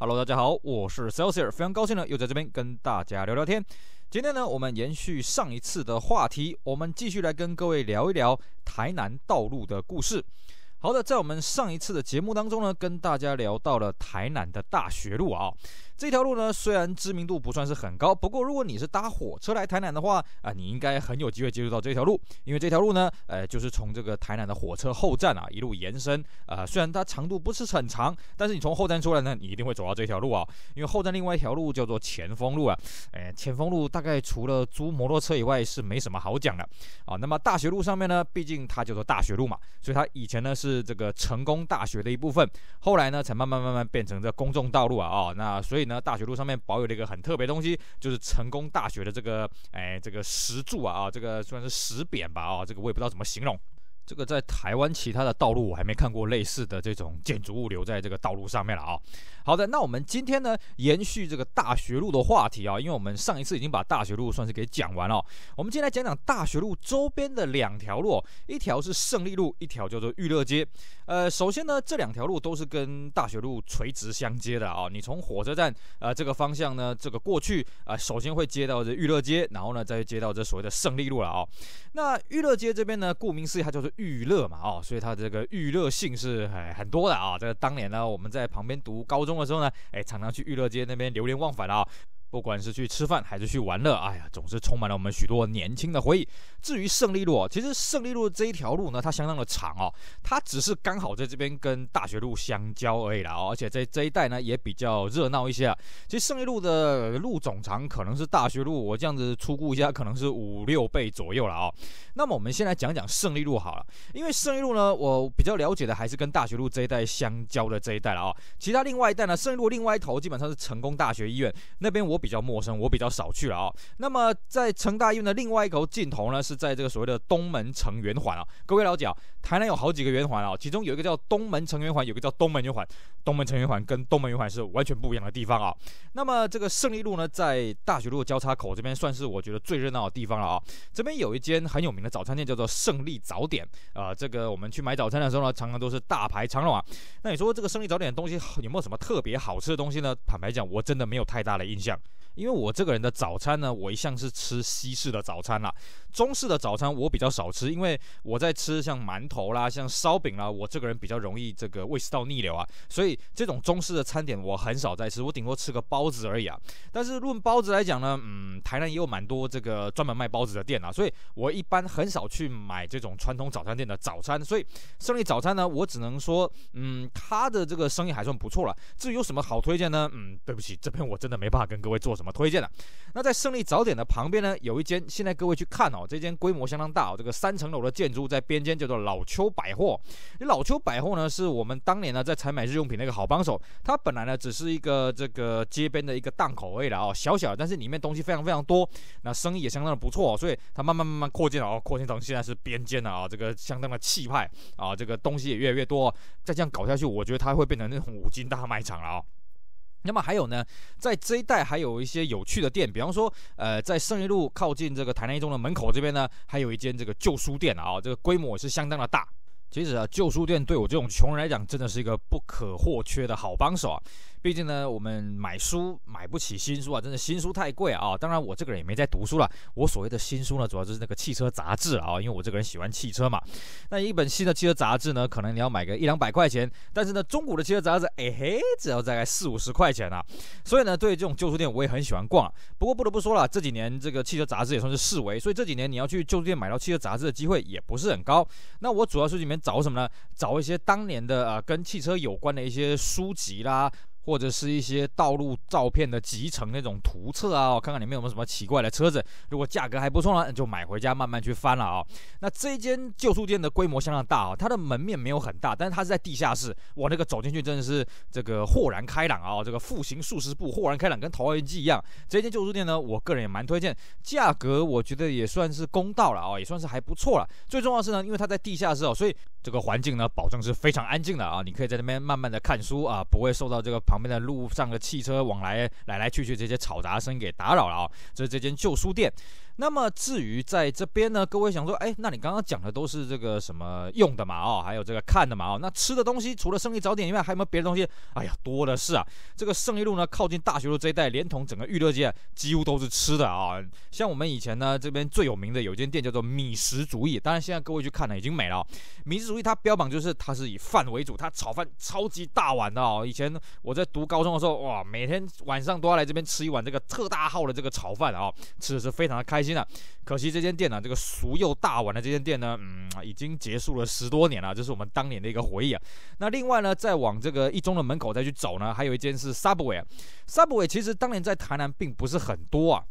Hello，大家好，我是 c e l s i r s 非常高兴呢，又在这边跟大家聊聊天。今天呢，我们延续上一次的话题，我们继续来跟各位聊一聊台南道路的故事。好的，在我们上一次的节目当中呢，跟大家聊到了台南的大学路啊。这条路呢，虽然知名度不算是很高，不过如果你是搭火车来台南的话啊，你应该很有机会接触到这条路，因为这条路呢，呃，就是从这个台南的火车后站啊一路延伸啊。虽然它长度不是很长，但是你从后站出来呢，你一定会走到这条路啊，因为后站另外一条路叫做前锋路啊。呃，前锋路大概除了租摩托车以外是没什么好讲的啊。那么大学路上面呢，毕竟它叫做大学路嘛，所以它以前呢是。是这个成功大学的一部分，后来呢，才慢慢慢慢变成这公众道路啊哦，那所以呢，大学路上面保有了一个很特别的东西，就是成功大学的这个哎这个石柱啊啊，这个算是石匾吧啊，这个我也不知道怎么形容。这个在台湾其他的道路我还没看过类似的这种建筑物留在这个道路上面了啊。好的，那我们今天呢延续这个大学路的话题啊，因为我们上一次已经把大学路算是给讲完了，我们今天来讲讲大学路周边的两条路，一条是胜利路，一条叫做玉乐街。呃，首先呢这两条路都是跟大学路垂直相接的啊。你从火车站呃这个方向呢这个过去啊，首先会接到这玉乐街，然后呢再接到这所谓的胜利路了啊。那玉乐街这边呢，顾名思义它叫做。娱乐嘛，哦，所以它这个娱乐性是很很多的啊。这个当年呢，我们在旁边读高中的时候呢，哎，常常去娱乐街那边流连忘返啊。不管是去吃饭还是去玩乐，哎呀，总是充满了我们许多年轻的回忆。至于胜利路，其实胜利路这一条路呢，它相当的长哦，它只是刚好在这边跟大学路相交而已了哦。而且在这一带呢，也比较热闹一些。其实胜利路的路总长可能是大学路，我这样子粗估一下，可能是五六倍左右了哦。那么我们先来讲讲胜利路好了，因为胜利路呢，我比较了解的还是跟大学路这一带相交的这一带了哦。其他另外一带呢，胜利路另外一头基本上是成功大学医院那边我。比较陌生，我比较少去了啊。那么在城大医院的另外一头尽头呢，是在这个所谓的东门城圆环啊。各位了解啊，台南有好几个圆环啊，其中有一个叫东门城圆环，有个叫东门圆环。东门城圆环跟东门圆环是完全不一样的地方啊。那么这个胜利路呢，在大学路交叉口这边算是我觉得最热闹的地方了啊。这边有一间很有名的早餐店，叫做胜利早点啊。这个我们去买早餐的时候呢，常常都是大排长龙啊。那你说这个胜利早点的东西有没有什么特别好吃的东西呢？坦白讲，我真的没有太大的印象。因为我这个人的早餐呢，我一向是吃西式的早餐啦，中式的早餐我比较少吃，因为我在吃像馒头啦、像烧饼啦，我这个人比较容易这个胃食道逆流啊，所以这种中式的餐点我很少在吃，我顶多吃个包子而已啊。但是论包子来讲呢，嗯，台南也有蛮多这个专门卖包子的店啊，所以我一般很少去买这种传统早餐店的早餐。所以胜利早餐呢，我只能说，嗯，他的这个生意还算不错了。至于有什么好推荐呢？嗯，对不起，这边我真的没办法跟各位做什么推荐了。那在胜利早点的旁边呢，有一间，现在各位去看哦。哦，这间规模相当大哦，这个三层楼的建筑在边间叫做老邱百货。老邱百货呢，是我们当年呢在采买日用品的一个好帮手。它本来呢只是一个这个街边的一个档口位了哦，小小，但是里面东西非常非常多，那生意也相当的不错。所以它慢慢慢慢扩建哦，扩建成现在是边间了啊，这个相当的气派啊，这个东西也越来越多。再这样搞下去，我觉得它会变成那种五金大卖场了啊。那么还有呢，在这一带还有一些有趣的店，比方说，呃，在胜利路靠近这个台南一中的门口这边呢，还有一间这个旧书店啊，这个规模是相当的大。其实啊，旧书店对我这种穷人来讲，真的是一个不可或缺的好帮手啊！毕竟呢，我们买书买不起新书啊，真的新书太贵啊。当然，我这个人也没在读书了。我所谓的新书呢，主要就是那个汽车杂志啊，因为我这个人喜欢汽车嘛。那一本新的汽车杂志呢，可能你要买个一两百块钱，但是呢，中古的汽车杂志，哎嘿，只要大概四五十块钱啊。所以呢，对这种旧书店，我也很喜欢逛。不过不得不说了，这几年这个汽车杂志也算是式微，所以这几年你要去旧书店买到汽车杂志的机会也不是很高。那我主要书里面。找什么呢？找一些当年的啊，跟汽车有关的一些书籍啦。或者是一些道路照片的集成那种图册啊，看看里面有没有什么奇怪的车子。如果价格还不错呢，就买回家慢慢去翻了啊。那这一间旧书店的规模相当大啊，它的门面没有很大，但是它是在地下室。哇，那个走进去真的是这个豁然开朗啊，这个复行数十步豁然开朗，跟桃花记一样。这间旧书店呢，我个人也蛮推荐，价格我觉得也算是公道了啊，也算是还不错了。最重要是呢，因为它在地下室哦，所以。这个环境呢，保证是非常安静的啊！你可以在那边慢慢的看书啊，不会受到这个旁边的路上的汽车往来来来去去这些嘈杂声音给打扰了啊！这是这间旧书店。那么至于在这边呢，各位想说，哎，那你刚刚讲的都是这个什么用的嘛？哦，还有这个看的嘛？哦，那吃的东西除了胜利早点以外，还有没有别的东西？哎呀，多的是啊！这个胜利路呢，靠近大学路这一带，连同整个娱乐街，几乎都是吃的啊。像我们以前呢，这边最有名的有间店叫做米食主义，当然现在各位去看呢，已经没了。米食主义它标榜就是它是以饭为主，它炒饭超级大碗的哦。以前我在读高中的时候，哇，每天晚上都要来这边吃一碗这个特大号的这个炒饭啊，吃的是非常的开心。可惜这间店呢，这个熟又大碗的这间店呢，嗯，已经结束了十多年了，这是我们当年的一个回忆啊。那另外呢，再往这个一中的门口再去走呢，还有一间是 Subway 啊，Subway 其实当年在台南并不是很多啊。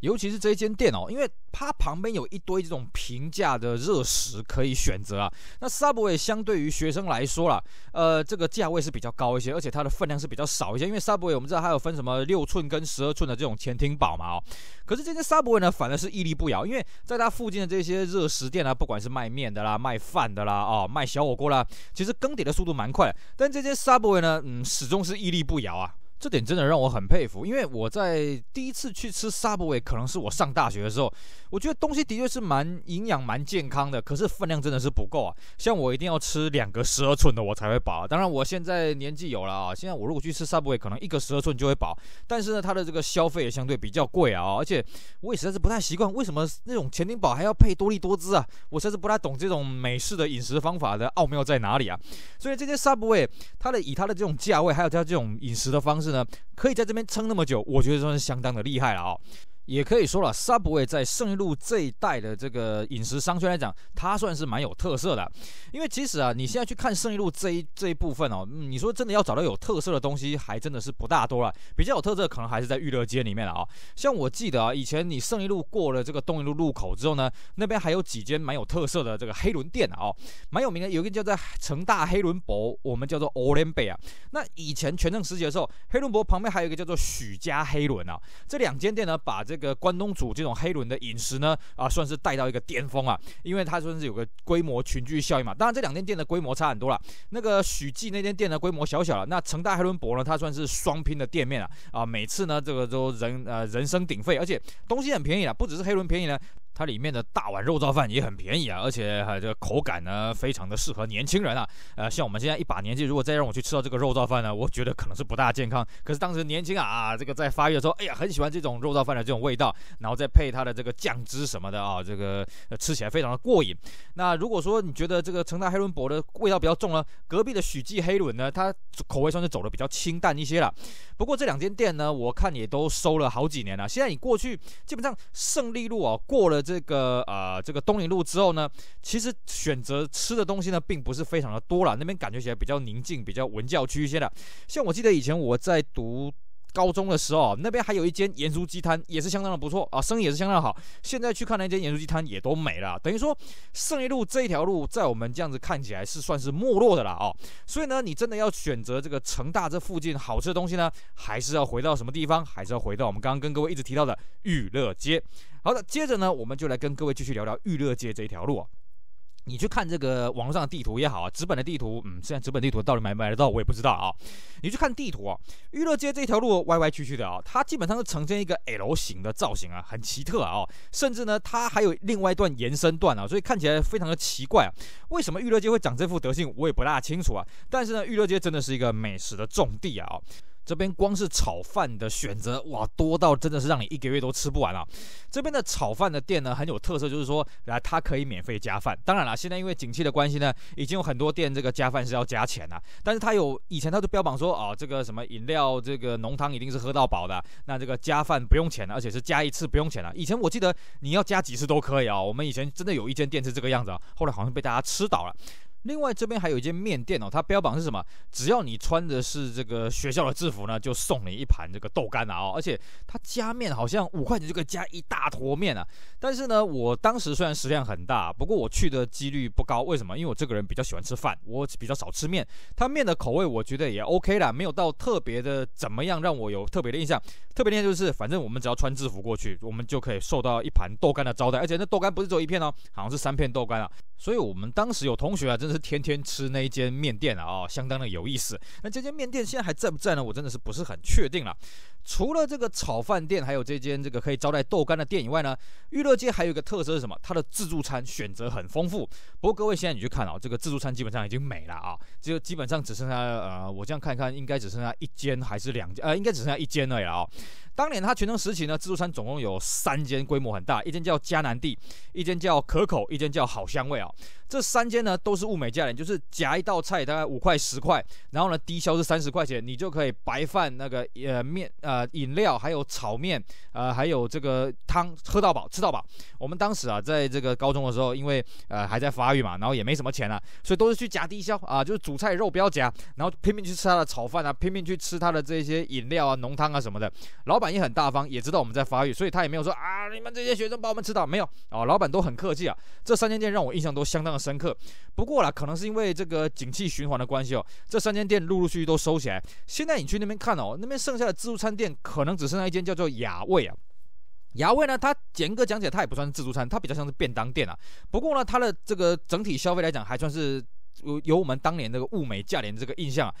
尤其是这一间店哦，因为它旁边有一堆这种平价的热食可以选择啊。那 Subway 相对于学生来说啦，呃，这个价位是比较高一些，而且它的分量是比较少一些。因为 Subway 我们知道它有分什么六寸跟十二寸的这种前厅堡嘛哦。可是这间 Subway 呢，反而是屹立不摇，因为在它附近的这些热食店呢，不管是卖面的啦、卖饭的啦、啊、卖小火锅啦，其实更迭的速度蛮快。但这些 Subway 呢，嗯，始终是屹立不摇啊。这点真的让我很佩服，因为我在第一次去吃 Subway 可能是我上大学的时候，我觉得东西的确是蛮营养、蛮健康的，可是分量真的是不够啊。像我一定要吃两个十二寸的我才会饱。当然我现在年纪有了啊，现在我如果去吃 Subway 可能一个十二寸就会饱，但是呢，它的这个消费也相对比较贵啊，而且我也实在是不太习惯，为什么那种前厅堡还要配多利多滋啊？我实在是不太懂这种美式的饮食方法的奥妙在哪里啊。所以这些 Subway 它的以它的这种价位，还有它这种饮食的方式。是呢，可以在这边撑那么久，我觉得算是相当的厉害了哦。也可以说了，Subway 在胜利路这一带的这个饮食商圈来讲，它算是蛮有特色的。因为其实啊，你现在去看胜利路这一这一部分哦，你说真的要找到有特色的东西，还真的是不大多了。比较有特色可能还是在娱乐街里面了啊。像我记得啊，以前你胜利路过了这个东一路路口之后呢，那边还有几间蛮有特色的这个黑轮店啊，蛮有名的。有一个叫在成大黑轮博，我们叫做 Olembi 啊。那以前全盛时期的时候，黑轮博旁边还有一个叫做许家黑轮啊。这两间店呢，把这个关东煮这种黑轮的饮食呢，啊，算是带到一个巅峰啊，因为它算是有个规模群聚效应嘛。当然，这两间店的规模差很多了。那个许记那间店的规模小小了，那成大黑轮博呢，它算是双拼的店面啊，啊，每次呢这个都人呃人声鼎沸，而且东西很便宜啊，不只是黑轮便宜呢。它里面的大碗肉燥饭也很便宜啊，而且还这个口感呢，非常的适合年轻人啊。呃，像我们现在一把年纪，如果再让我去吃到这个肉燥饭呢，我觉得可能是不大健康。可是当时年轻啊啊，这个在发育的时候，哎呀，很喜欢这种肉燥饭的这种味道，然后再配它的这个酱汁什么的啊，这个吃起来非常的过瘾。那如果说你觉得这个成大黑伦堡的味道比较重呢，隔壁的许记黑伦呢，它口味算是走的比较清淡一些了。不过这两间店呢，我看也都收了好几年了。现在你过去，基本上胜利路啊，过了。这个啊，这个东林路之后呢，其实选择吃的东西呢，并不是非常的多了。那边感觉起来比较宁静，比较文教区一些的。像我记得以前我在读。高中的时候，那边还有一间盐酥鸡摊，也是相当的不错啊，生意也是相当的好。现在去看那间盐酥鸡摊也都没了，等于说胜利路这一条路，在我们这样子看起来是算是没落的了哦。所以呢，你真的要选择这个城大这附近好吃的东西呢，还是要回到什么地方？还是要回到我们刚刚跟各位一直提到的玉乐街？好的，接着呢，我们就来跟各位继续聊聊玉乐街这一条路啊。你去看这个网络上的地图也好，啊，纸本的地图，嗯，现在纸本地图到底买不买得到我也不知道啊。你去看地图啊，娱乐街这条路歪歪曲曲的啊，它基本上是呈现一个 L 型的造型啊，很奇特啊。甚至呢，它还有另外一段延伸段啊，所以看起来非常的奇怪啊。为什么娱乐街会长这副德性，我也不大清楚啊。但是呢，娱乐街真的是一个美食的重地啊。这边光是炒饭的选择哇，多到真的是让你一个月都吃不完啊！这边的炒饭的店呢很有特色，就是说来它可以免费加饭。当然了，现在因为景气的关系呢，已经有很多店这个加饭是要加钱了。但是它有以前它就标榜说啊，这个什么饮料这个浓汤一定是喝到饱的，那这个加饭不用钱的，而且是加一次不用钱的。以前我记得你要加几次都可以啊。我们以前真的有一间店是这个样子啊，后来好像被大家吃倒了。另外这边还有一间面店哦，它标榜是什么？只要你穿的是这个学校的制服呢，就送你一盘这个豆干啊哦，而且它加面好像五块钱就可以加一大坨面啊。但是呢，我当时虽然食量很大，不过我去的几率不高。为什么？因为我这个人比较喜欢吃饭，我比较少吃面。它面的口味我觉得也 OK 啦，没有到特别的怎么样让我有特别的印象。特别印象就是，反正我们只要穿制服过去，我们就可以受到一盘豆干的招待，而且那豆干不是只有一片哦，好像是三片豆干啊。所以我们当时有同学啊，真。是天天吃那一间面店啊，相当的有意思。那这间面店现在还在不在呢？我真的是不是很确定了。除了这个炒饭店，还有这间这个可以招待豆干的店以外呢，娱乐街还有一个特色是什么？它的自助餐选择很丰富。不过各位现在你去看哦，这个自助餐基本上已经没了啊，就基本上只剩下呃，我这样看看，应该只剩下一间还是两间？呃，应该只剩下一间了啊。当年它全盛时期呢，自助餐总共有三间，规模很大，一间叫迦南地，一间叫可口，一间叫好香味啊。这三间呢都是物美价廉，就是夹一道菜大概五块十块，然后呢低消是三十块钱，你就可以白饭那个呃面呃。饮料还有炒面，呃，还有这个汤，喝到饱，吃到饱。我们当时啊，在这个高中的时候，因为呃还在发育嘛，然后也没什么钱啊，所以都是去夹低消啊，就是主菜肉不要夹，然后拼命去吃他的炒饭啊，拼命去吃他的这些饮料啊、浓汤啊什么的。老板也很大方，也知道我们在发育，所以他也没有说啊，你们这些学生把我们吃到没有啊？老板都很客气啊。这三间店让我印象都相当的深刻。不过啦，可能是因为这个景气循环的关系哦，这三间店陆陆续续都收起来。现在你去那边看哦，那边剩下的自助餐店。可能只剩下一间叫做雅味啊，雅味呢，它严格讲解，它也不算是自助餐，它比较像是便当店啊。不过呢，它的这个整体消费来讲，还算是有有我们当年那个物美价廉这个印象。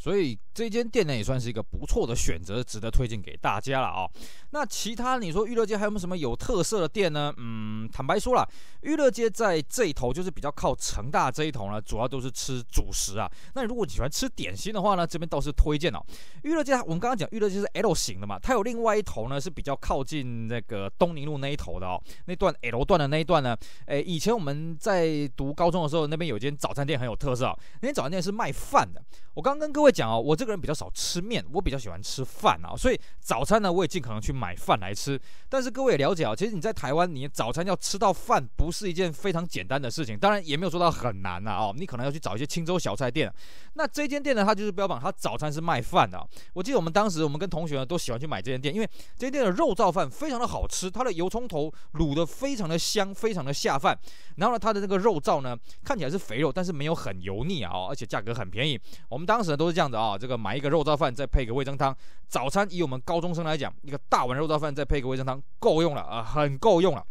所以这间店呢也算是一个不错的选择，值得推荐给大家了啊。那其他你说娱乐街还有没有什么有特色的店呢？嗯，坦白说了，娱乐街在这一头就是比较靠城大这一头呢，主要都是吃主食啊。那如果你喜欢吃点心的话呢，这边倒是推荐哦。娱乐街我们刚刚讲娱乐街是 L 型的嘛，它有另外一头呢是比较靠近那个东宁路那一头的哦。那段 L 段的那一段呢，哎，以前我们在读高中的时候，那边有间早餐店很有特色，那间早餐店是卖饭的。我刚跟各位。讲哦，我这个人比较少吃面，我比较喜欢吃饭啊，所以早餐呢，我也尽可能去买饭来吃。但是各位也了解啊，其实你在台湾，你早餐要吃到饭不是一件非常简单的事情。当然也没有说到很难呐啊，你可能要去找一些青州小菜店。那这间店呢，它就是标榜它早餐是卖饭的我记得我们当时，我们跟同学呢都喜欢去买这间店，因为这间店的肉燥饭非常的好吃，它的油葱头卤的非常的香，非常的下饭。然后呢，它的那个肉燥呢看起来是肥肉，但是没有很油腻啊，而且价格很便宜。我们当时都是这样。这样的啊，这个买一个肉燥饭，再配个味增汤，早餐以我们高中生来讲，一个大碗肉燥饭再配个味增汤够用了啊，很够用了，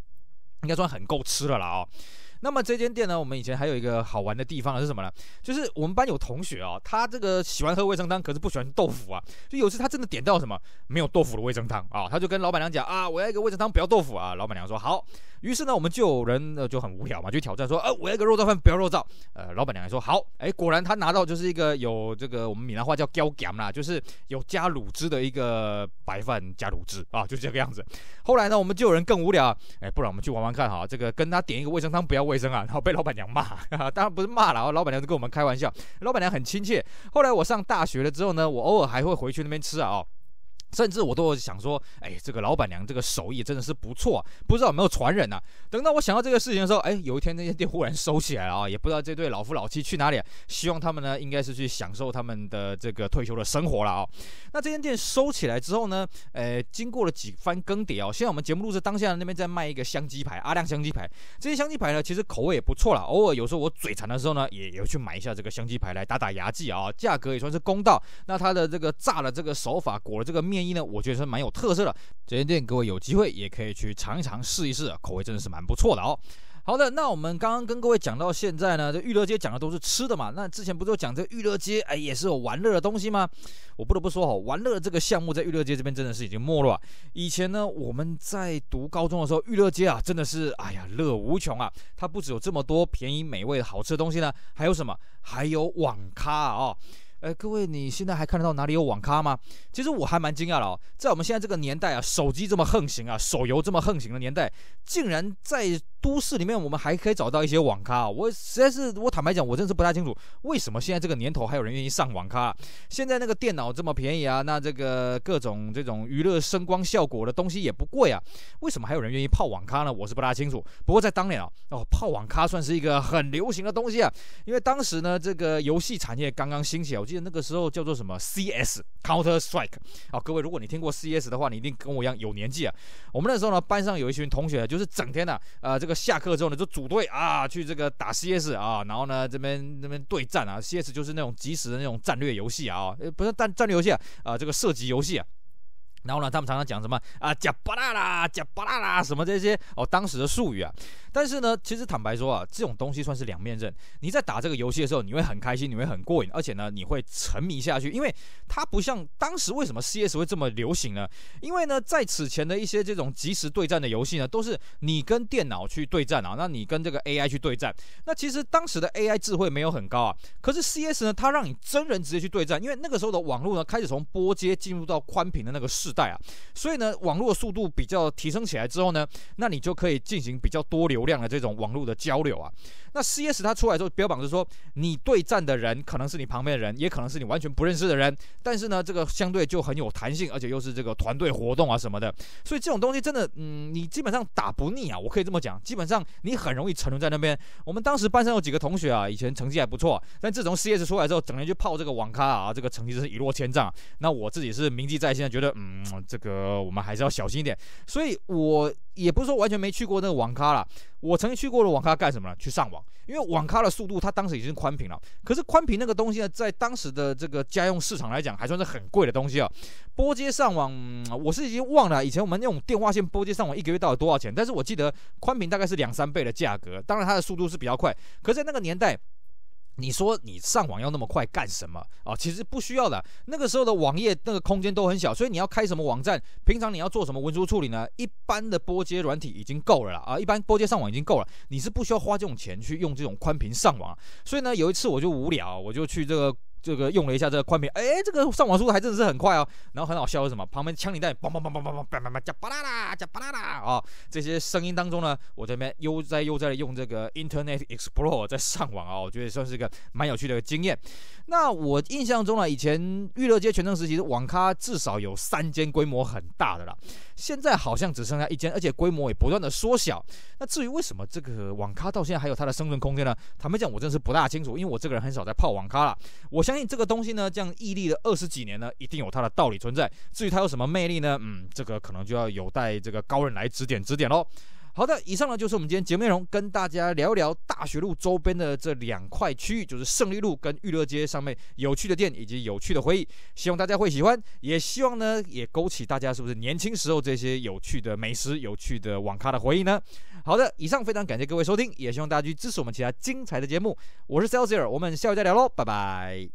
应该算很够吃的了啊。那么这间店呢，我们以前还有一个好玩的地方是什么呢？就是我们班有同学啊，他这个喜欢喝卫生汤，可是不喜欢豆腐啊。就有次他真的点到什么没有豆腐的卫生汤啊，他就跟老板娘讲啊：“我要一个卫生汤，不要豆腐啊。”老板娘说：“好。”于是呢，我们就有人就很无聊嘛，就挑战说：“呃，我要一个肉燥饭，不要肉燥。”呃，老板娘还说：“好。”哎，果然他拿到就是一个有这个我们闽南话叫“胶感”啦，就是有加卤汁的一个白饭加卤汁啊，就这个样子。后来呢，我们就有人更无聊，哎，不然我们去玩玩看哈，这个跟他点一个卫生汤，不要。卫生啊，然后被老板娘骂，当然不是骂了，然后老板娘就跟我们开玩笑，老板娘很亲切。后来我上大学了之后呢，我偶尔还会回去那边吃啊哦。甚至我都想说，哎，这个老板娘这个手艺真的是不错，不知道有没有传人呢？等到我想到这个事情的时候，哎，有一天那间店忽然收起来了啊，也不知道这对老夫老妻去哪里。希望他们呢，应该是去享受他们的这个退休的生活了啊。那这间店收起来之后呢，呃，经过了几番更迭哦，现在我们节目录制当下那边在卖一个香鸡排，阿亮香鸡排。这些香鸡排呢，其实口味也不错啦。偶尔有时候我嘴馋的时候呢，也也去买一下这个香鸡排来打打牙祭啊，价格也算是公道。那它的这个炸的这个手法，裹的这个面。店呢，我觉得是蛮有特色的，这间店各位有机会也可以去尝一尝，试一试，口味真的是蛮不错的哦。好的，那我们刚刚跟各位讲到现在呢，这娱乐街讲的都是吃的嘛，那之前不就讲这娱乐街哎也是有玩乐的东西吗？我不得不说好玩乐这个项目在娱乐街这边真的是已经没了。以前呢，我们在读高中的时候，娱乐街啊真的是哎呀乐无穷啊，它不只有这么多便宜美味的好吃的东西呢，还有什么？还有网咖啊。哎，各位，你现在还看得到哪里有网咖吗？其实我还蛮惊讶的哦，在我们现在这个年代啊，手机这么横行啊，手游这么横行的年代，竟然在。都市里面，我们还可以找到一些网咖我实在是，我坦白讲，我真是不太清楚为什么现在这个年头还有人愿意上网咖。现在那个电脑这么便宜啊，那这个各种这种娱乐声光效果的东西也不贵啊，为什么还有人愿意泡网咖呢？我是不大清楚。不过在当年啊，哦，泡网咖算是一个很流行的东西啊。因为当时呢，这个游戏产业刚刚兴起，我记得那个时候叫做什么 CS Counter Strike 啊。各位，如果你听过 CS 的话，你一定跟我一样有年纪啊。我们那时候呢，班上有一群同学，就是整天呢，呃，这个。下课之后呢，就组队啊，去这个打 CS 啊，然后呢，这边这边对战啊，CS 就是那种即时的那种战略游戏啊，不是，战战略游戏啊，这个射击游戏。啊，然后呢，他们常常讲什么啊？讲巴拉拉，讲巴拉拉，什么这些哦？当时的术语啊。但是呢，其实坦白说啊，这种东西算是两面刃。你在打这个游戏的时候，你会很开心，你会很过瘾，而且呢，你会沉迷下去。因为它不像当时为什么 CS 会这么流行呢？因为呢，在此前的一些这种即时对战的游戏呢，都是你跟电脑去对战啊，那你跟这个 AI 去对战。那其实当时的 AI 智慧没有很高啊。可是 CS 呢，它让你真人直接去对战，因为那个时候的网络呢，开始从波接进入到宽频的那个时。时代啊，所以呢，网络速度比较提升起来之后呢，那你就可以进行比较多流量的这种网络的交流啊。那 C S 它出来之后，标榜是说，你对战的人可能是你旁边的人，也可能是你完全不认识的人，但是呢，这个相对就很有弹性，而且又是这个团队活动啊什么的，所以这种东西真的，嗯，你基本上打不腻啊，我可以这么讲，基本上你很容易沉沦在那边。我们当时班上有几个同学啊，以前成绩还不错，但自从 C S 出来之后，整天就泡这个网咖啊，这个成绩真是一落千丈。那我自己是铭记在心的，觉得嗯。这个我们还是要小心一点，所以我也不是说完全没去过那个网咖了。我曾经去过的网咖干什么呢？去上网，因为网咖的速度它当时已经宽屏了。可是宽屏那个东西呢，在当时的这个家用市场来讲，还算是很贵的东西啊。拨接上网，我是已经忘了以前我们那种电话线拨接上网一个月到底多少钱，但是我记得宽屏大概是两三倍的价格。当然它的速度是比较快，可在那个年代。你说你上网要那么快干什么啊？其实不需要的。那个时候的网页那个空间都很小，所以你要开什么网站？平常你要做什么文书处理呢？一般的播接软体已经够了啊，一般播接上网已经够了，你是不需要花这种钱去用这种宽频上网。所以呢，有一次我就无聊，我就去这个。这个用了一下这个宽屏，哎，这个上网速度还真的是很快哦，然后很好笑是什么？旁边枪林弹，梆梆梆梆梆梆梆梆梆，叫巴拉拉叫巴拉拉啊！这些声音当中呢，我这边悠哉悠哉的用这个 Internet Explorer 在上网啊，我觉得算是一个蛮有趣的经验。那我印象中呢，以前玉乐街全盛时期，网咖至少有三间规模很大的啦。现在好像只剩下一间，而且规模也不断的缩小。那至于为什么这个网咖到现在还有它的生存空间呢？坦白讲，我真是不大清楚，因为我这个人很少在泡网咖了。我相信这个东西呢，这样屹立了二十几年呢，一定有它的道理存在。至于它有什么魅力呢？嗯，这个可能就要有待这个高人来指点指点喽。好的，以上呢就是我们今天节目内容，跟大家聊一聊大学路周边的这两块区域，就是胜利路跟玉乐街上面有趣的店以及有趣的回忆，希望大家会喜欢，也希望呢也勾起大家是不是年轻时候这些有趣的美食、有趣的网咖的回忆呢？好的，以上非常感谢各位收听，也希望大家去支持我们其他精彩的节目，我是 s e l s i u s 我们下回再聊喽，拜拜。